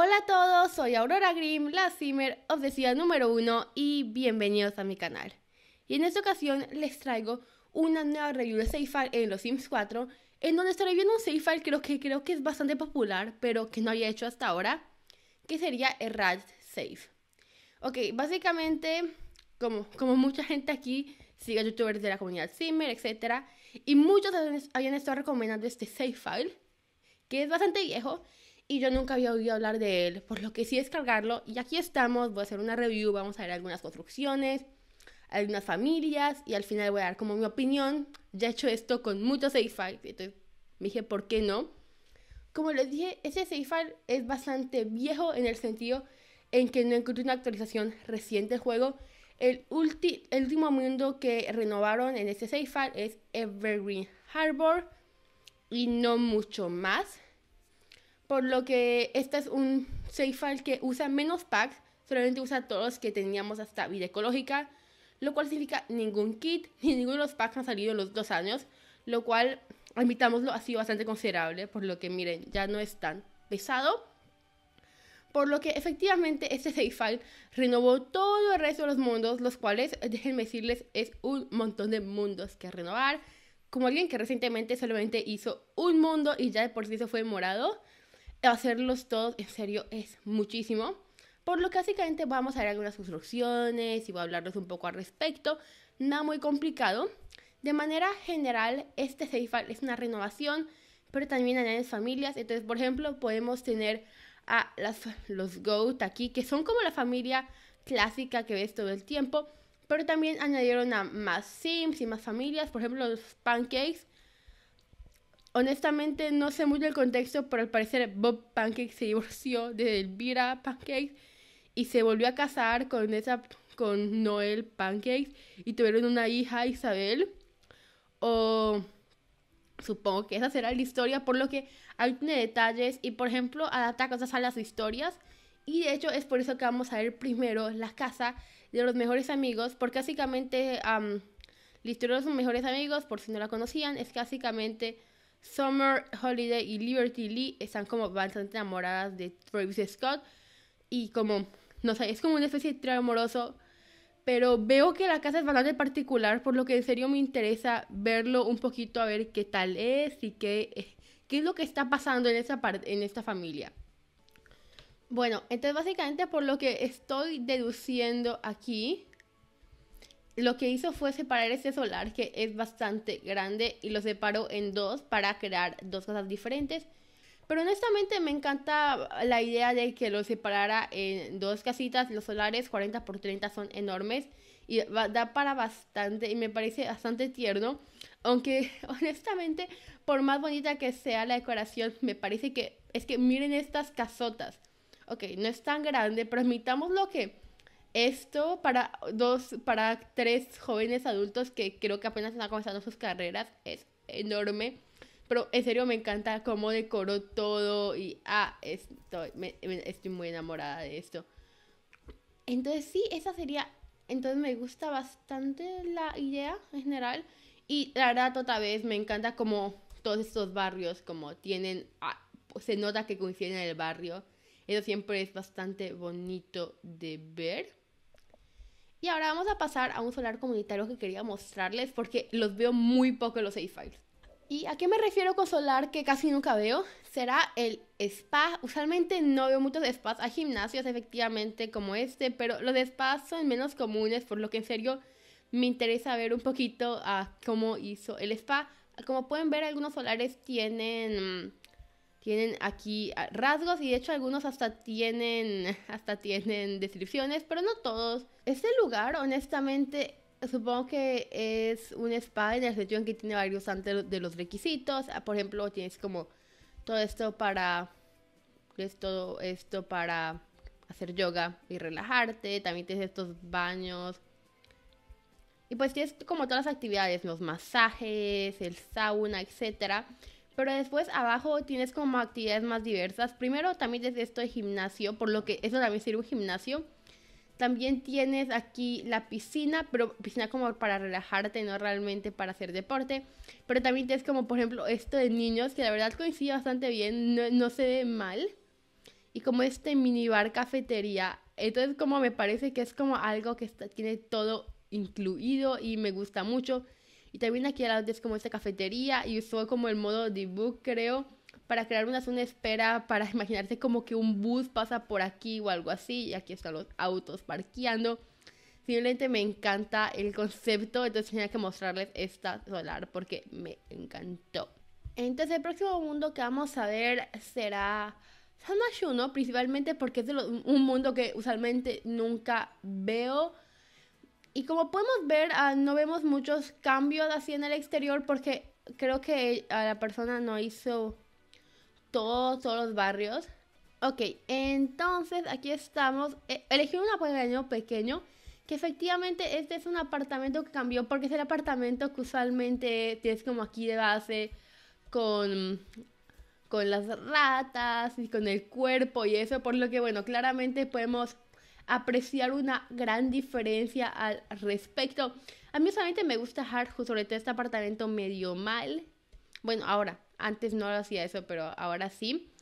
Hola a todos, soy Aurora Grimm, la os decía número 1 y bienvenidos a mi canal. Y en esta ocasión les traigo una nueva review de file en los Sims 4, en donde estaré viendo un SafeFile que creo que creo que es bastante popular, pero que no había hecho hasta ahora, que sería Errat Safe. Ok, básicamente, como, como mucha gente aquí sigue a youtubers de la comunidad Simmer, etc. Y muchos de habían estado recomendando este file que es bastante viejo, y yo nunca había oído hablar de él, por lo que sí descargarlo y aquí estamos, voy a hacer una review, vamos a ver algunas construcciones, algunas familias y al final voy a dar como mi opinión. Ya he hecho esto con muchos save files, entonces me dije, ¿por qué no? Como les dije, ese save file es bastante viejo en el sentido en que no encontré una actualización reciente del juego. El, ulti el último mundo que renovaron en este save file es Evergreen Harbor y no mucho más por lo que este es un safe file que usa menos packs, solamente usa todos los que teníamos hasta vida ecológica, lo cual significa ningún kit ni ninguno de los packs han salido en los dos años, lo cual, admitámoslo, ha sido bastante considerable, por lo que miren, ya no es tan pesado. Por lo que efectivamente este safe file renovó todo el resto de los mundos, los cuales, déjenme decirles, es un montón de mundos que renovar. Como alguien que recientemente solamente hizo un mundo y ya de por sí se fue morado, hacerlos todos en serio es muchísimo. Por lo que básicamente vamos a ver algunas instrucciones y voy a hablarles un poco al respecto. Nada muy complicado. De manera general, este Seifal es una renovación, pero también añaden familias. Entonces, por ejemplo, podemos tener a los GOAT aquí, que son como la familia clásica que ves todo el tiempo. Pero también añadieron a más sims y más familias. Por ejemplo, los pancakes Honestamente no sé mucho el contexto, pero al parecer Bob Pancake se divorció de Elvira Pancake y se volvió a casar con esa con Noel Pancake y tuvieron una hija Isabel. O supongo que esa será la historia, por lo que hay detalles y por ejemplo adapta cosas a las historias. Y de hecho es por eso que vamos a ver primero la casa de los mejores amigos, porque básicamente la historia de los mejores amigos, por si no la conocían, es básicamente Summer Holiday y Liberty Lee están como bastante enamoradas de Travis Scott y como, no sé, es como una especie de trío amoroso, pero veo que la casa es bastante particular, por lo que en serio me interesa verlo un poquito a ver qué tal es y qué, qué es lo que está pasando en esta, parte, en esta familia. Bueno, entonces básicamente por lo que estoy deduciendo aquí, lo que hizo fue separar ese solar que es bastante grande y lo separó en dos para crear dos casas diferentes. Pero honestamente me encanta la idea de que lo separara en dos casitas. Los solares 40 por 30 son enormes y da para bastante y me parece bastante tierno. Aunque honestamente, por más bonita que sea la decoración, me parece que es que miren estas casotas. Ok, no es tan grande, pero lo que esto para dos, para tres jóvenes adultos que creo que apenas están comenzando sus carreras es enorme. Pero en serio me encanta cómo decoró todo y ah, estoy, muy enamorada de esto. Entonces sí, esa sería, entonces me gusta bastante la idea en general. Y la verdad otra vez me encanta como todos estos barrios como tienen, ah, se nota que coinciden en el barrio. Eso siempre es bastante bonito de ver. Y ahora vamos a pasar a un solar comunitario que quería mostrarles porque los veo muy poco en los A-Files. ¿Y a qué me refiero con solar que casi nunca veo? Será el spa. Usualmente no veo muchos spas. Hay gimnasios efectivamente como este, pero los spas son menos comunes, por lo que en serio me interesa ver un poquito a cómo hizo el spa. Como pueden ver, algunos solares tienen mm, tienen aquí ah, rasgos y de hecho algunos hasta tienen, hasta tienen descripciones, pero no todos. Este lugar, honestamente, supongo que es un spa en el sentido en que tiene varios antes de los requisitos. Ah, por ejemplo, tienes como todo esto para todo esto para hacer yoga y relajarte. También tienes estos baños. Y pues tienes como todas las actividades, los masajes, el sauna, etcétera. Pero después abajo tienes como actividades más diversas. Primero también desde esto de gimnasio, por lo que eso también sirve un gimnasio. También tienes aquí la piscina, pero piscina como para relajarte, no realmente para hacer deporte. Pero también tienes como, por ejemplo, esto de niños, que la verdad coincide bastante bien, no, se ve mal. Y como este minibar cafetería. Entonces como me parece que es como algo que tiene todo incluido y me gusta mucho. Y también aquí adelante es como esta cafetería y usó como el modo de book, creo, para crear una zona de espera, para imaginarse como que un bus pasa por aquí o algo así. Y aquí están los autos parqueando. Simplemente me encanta el concepto, entonces tenía que mostrarles esta solar porque me encantó. Entonces el próximo mundo que vamos a ver será San ¿no? principalmente porque es un mundo que usualmente nunca veo. Y como podemos ver, ah, no vemos muchos cambios así en el exterior porque creo que a la persona no hizo todos los barrios. Ok, entonces aquí estamos. E, elegí un apartamento pequeño, que efectivamente este es un apartamento que cambió porque es el apartamento que usualmente tienes como aquí de base con, con las ratas y con el cuerpo y eso, por lo que bueno, claramente podemos apreciar una gran diferencia al respecto. A mí solamente me gusta hard sobre todo este apartamento medio mal. Bueno, ahora, antes no lo hacía eso, pero ahora sí.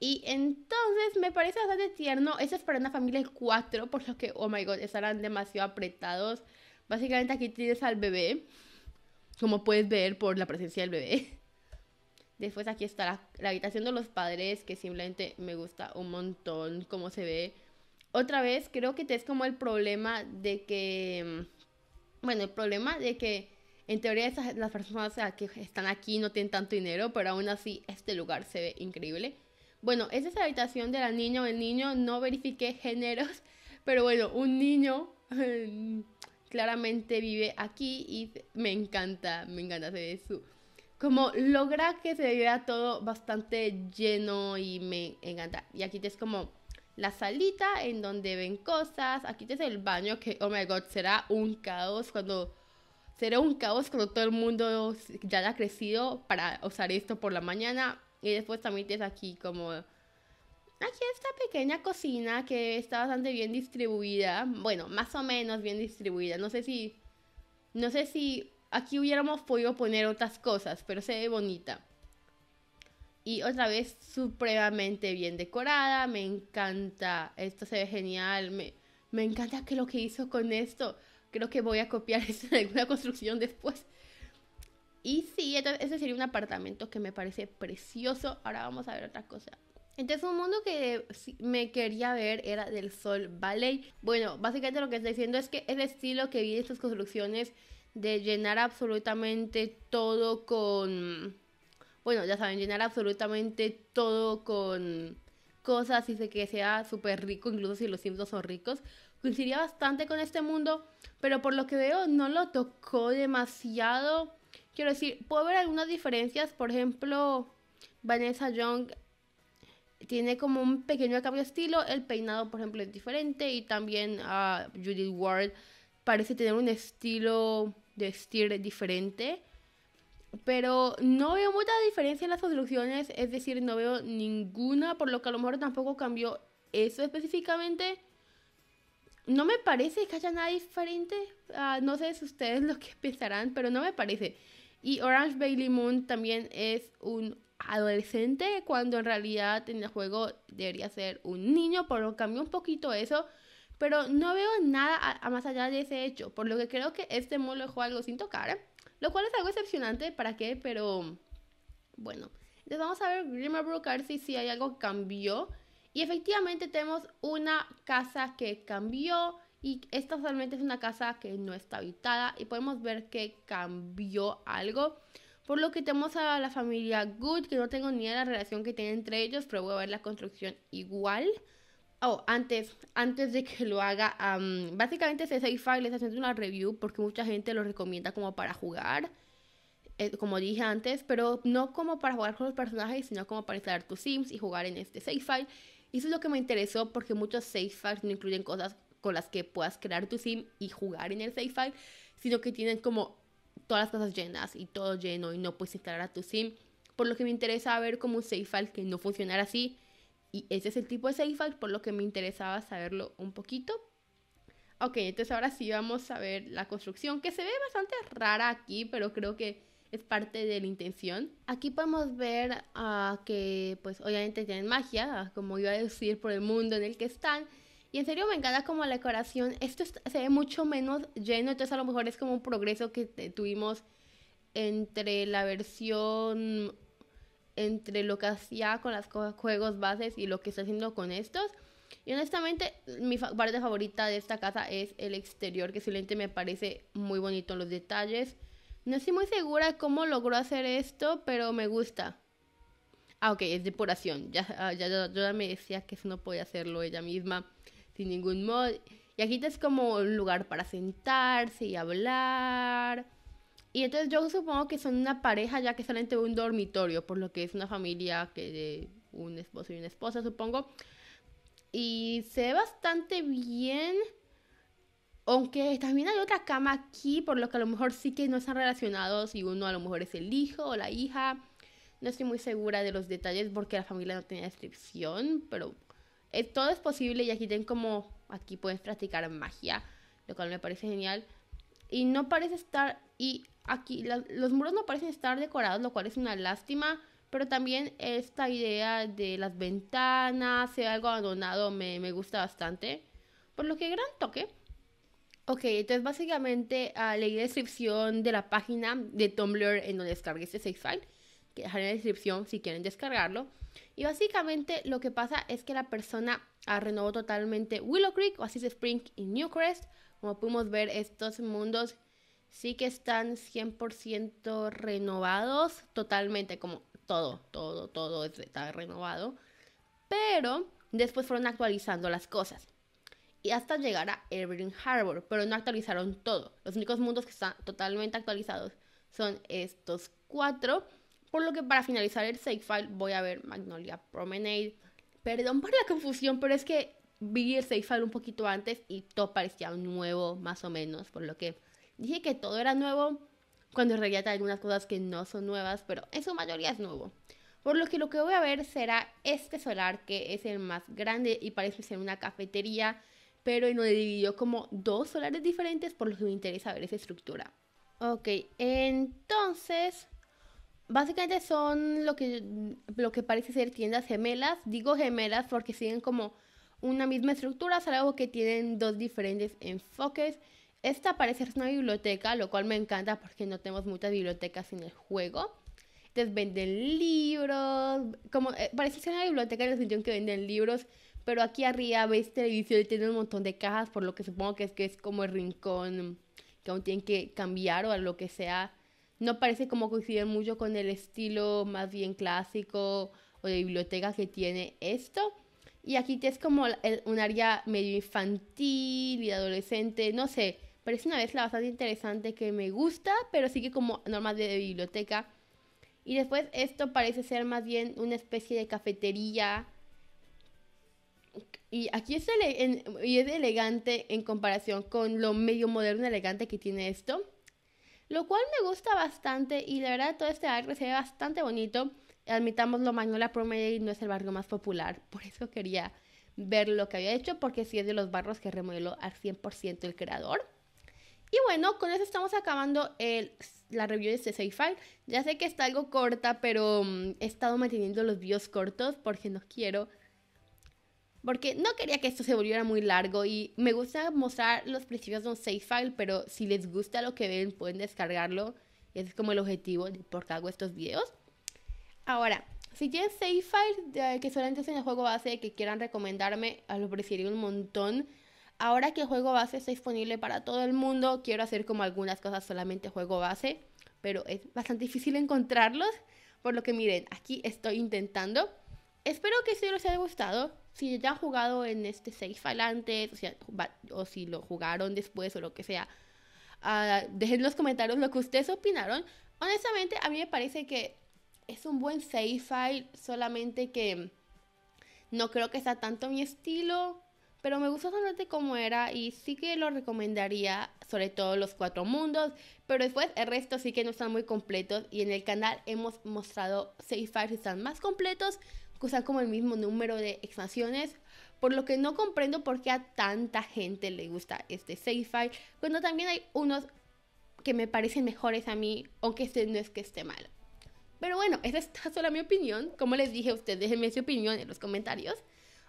Y entonces me parece bastante tierno. Eso es para una familia de cuatro, por lo que, oh my god, estarán demasiado apretados. Básicamente aquí tienes al bebé, como puedes ver por la presencia del bebé. Después aquí está la, habitación de los padres, que simplemente me gusta un montón Como se ve otra vez creo que es como el problema de que, mm, bueno, el problema de que en teoría esas, las personas que están aquí no tienen tanto dinero, pero aún así este lugar se ve increíble. Bueno, esa es la habitación de la niña o el niño, no verifiqué géneros, pero bueno, un niño mm, claramente vive aquí y me encanta, me encanta, se ve su... Como logra que se vea todo bastante lleno y me encanta. Y aquí es como la salita en donde ven cosas. Aquí es el baño que, oh my god, será un caos cuando... Será un caos cuando todo el mundo ya haya crecido para usar esto por la mañana. Y después también tienes aquí como... Aquí esta pequeña cocina que está bastante bien distribuida. Bueno, más o menos bien distribuida. No sé si... No sé si aquí hubiéramos podido poner otras cosas, pero se ve bonita y otra vez supremamente bien decorada, me encanta, esto se ve genial, me, me encanta que lo que hizo con esto, creo que voy a copiar esto en alguna construcción después. Y sí, entonces ese sería un apartamento que me parece precioso. Ahora vamos a ver otra cosa. Entonces, un mundo que me quería ver era del Sol Ballet. Bueno, básicamente lo que estoy diciendo es que el estilo que vi de estas construcciones de llenar absolutamente todo con bueno, ya saben, llenar absolutamente todo con cosas y sé que sea súper rico, incluso si los símbolos son ricos. Coincidiría bastante con este mundo, pero por lo que veo no lo tocó demasiado. Quiero decir, puedo ver algunas diferencias, por ejemplo, Vanessa Young tiene como un pequeño cambio de estilo, el peinado por ejemplo es diferente y también a ah, Judith Ward parece tener un estilo de vestir diferente pero no veo mucha diferencia en las soluciones, es decir, no veo ninguna, por lo que a lo mejor tampoco cambió eso específicamente. No me parece que haya nada diferente, ah, no sé si ustedes lo que pensarán, pero no me parece. Y Orange Bailey Moon también es un adolescente, cuando en realidad en el juego debería ser un niño, por lo que cambió un poquito eso. Pero no veo nada a, más allá de ese hecho, por lo que creo que este modo dejó algo sin tocar. Lo cual es algo excepcionante, ¿para qué? Pero bueno. Entonces vamos a ver Grimmer a ver si, si hay algo que cambió. Y efectivamente tenemos una casa que cambió. Y esta solamente es una casa que no está habitada. Y podemos ver que cambió algo. Por lo que tenemos a la familia Good, que no tengo ni idea de la relación que tiene entre ellos, pero voy a ver la construcción igual. Oh, antes, antes de que lo haga, básicamente se save File estoy haciendo una review porque mucha gente lo recomienda como para jugar, eh, como dije antes, pero no como para jugar con los personajes, sino como para instalar tus sims y jugar en este save file. Y eso es lo que me interesó porque muchos save files no incluyen cosas con las que puedas crear tu sim y jugar en el save file, sino que tienen como todas las cosas llenas y todo lleno y no puedes instalar a tu sim. Por lo que me interesa ver como un save file que no funcionara así y ese es el tipo de seifa por lo que me interesaba saberlo un poquito. Ok, entonces ahora sí vamos a ver la construcción, que se ve bastante rara aquí, pero creo que es parte de la intención. Aquí podemos ver ah, que pues obviamente tienen magia, ah, como iba a decir, por el mundo en el que están. Y en serio me encanta como la decoración. Esto se ve mucho menos lleno, entonces a lo mejor es como un progreso que tuvimos entre la versión entre lo que hacía con los juegos bases y lo que está haciendo con estos. Y honestamente, mi parte favorita de esta casa es el exterior, que simplemente me parece muy bonito los detalles. No estoy muy segura cómo logró hacer esto, pero me gusta. Ah, ok, es depuración. Ya, ah, ya, yo ya me decía que eso no podía hacerlo ella misma sin ningún mod. Y aquí es como un lugar para sentarse y hablar y entonces yo supongo que son una pareja ya que salen de un dormitorio, por lo que es una familia que de un esposo y una esposa, supongo. Y se ve bastante bien. Aunque también hay otra cama aquí, por lo que a lo mejor sí que no están relacionados y uno a lo mejor es el hijo o la hija. No estoy muy segura de los detalles porque la familia no tenía descripción, pero eh, todo es posible y aquí tienen como, aquí puedes practicar magia, lo cual me parece genial. Y no parece estar y aquí los muros no parecen estar decorados, lo cual es una lástima. Pero también esta idea de las ventanas, sea algo abandonado, me, gusta bastante. Por lo que gran toque. Ok, entonces básicamente ah, leí la descripción de la página de Tumblr en donde descargué este sexual. que dejaré en la descripción si quieren descargarlo. Y básicamente lo que pasa es que la persona Ha ah, renovó totalmente Willow Creek, O Oasis Spring y Newcrest. Como pudimos ver, estos mundos sí que están 100% renovados, totalmente, como todo, todo, todo está renovado, pero después fueron actualizando las cosas. Y hasta llegar a Evergreen Harbor, pero no actualizaron todo. Los únicos mundos que están totalmente actualizados son estos cuatro. Por lo que para finalizar el save file voy a ver Magnolia Promenade. Perdón por la confusión, pero es que vi el save file un poquito antes y todo parecía nuevo, más o menos, por lo que Dije que todo era nuevo, cuando en realidad hay algunas cosas que no son nuevas, pero en su mayoría es nuevo. Por lo que lo que voy a ver será este solar, que es el más grande y parece ser una cafetería, pero nos dividió como dos solares diferentes, por lo que me interesa ver esa estructura. Ok, entonces, básicamente son lo que, lo que parece ser tiendas gemelas. Digo gemelas porque siguen como una misma estructura, salvo que tienen dos diferentes enfoques esta parece ser una biblioteca, lo cual me encanta porque no tenemos muchas bibliotecas en el juego. Entonces venden libros, como eh, parece ser una biblioteca en el sentido que venden libros, pero aquí arriba ves televisión y tiene un montón de cajas, por lo que supongo que es que es como el rincón que aún tienen que cambiar o lo que sea. No parece como coincidir mucho con el estilo más bien clásico o de biblioteca que tiene esto. Y aquí es como un área medio infantil y adolescente, no sé. Parece una la bastante interesante que me gusta, pero sigue como normas de biblioteca. Y después esto parece ser más bien una especie de cafetería. Y aquí es, elegante en comparación con lo medio moderno elegante que tiene esto. Lo cual me gusta bastante y la verdad todo este arte se ve bastante bonito. Admitamos lo Admitámoslo, Magnolia y no es el barrio más popular. Por eso quería ver lo que había hecho porque sí es de los barrios que remodeló al 100% el creador. Y bueno, con eso estamos acabando el, la review de este save file. Ya sé que está algo corta, pero mm, he estado manteniendo los videos cortos porque no quiero. Porque no quería que esto se volviera muy largo y me gusta mostrar los principios de un save file, pero si les gusta lo que ven pueden descargarlo. Ese es como el objetivo por qué hago estos videos. Ahora, si tienen save file que solamente es en el juego base que quieran recomendarme, a lo preferiría un montón ahora que juego base está disponible para todo el mundo, quiero hacer como algunas cosas solamente juego base, pero es bastante difícil encontrarlos, por lo que miren, aquí estoy intentando. Espero que esto les haya gustado. Si ya han jugado en este seis file o, o si lo jugaron después o lo que sea, ah, dejen en los comentarios lo que ustedes opinaron. Honestamente, a mí me parece que es un buen save file, solamente que no creo que sea tanto mi estilo pero me gustó bastante como era y sí que lo recomendaría, sobre todo los cuatro mundos, pero después el resto sí que no están muy completos y en el canal hemos mostrado 6 files que están más completos, que usan como el mismo número de expansiones, por lo que no comprendo por qué a tanta gente le gusta este 6 file, cuando también hay unos que me parecen mejores a mí, aunque este no es que esté mal Pero bueno, esa es solo mi opinión, como les dije a ustedes, déjenme su opinión en los comentarios.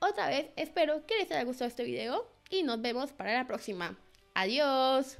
Otra vez espero que les haya gustado este video y nos vemos para la próxima. Adiós.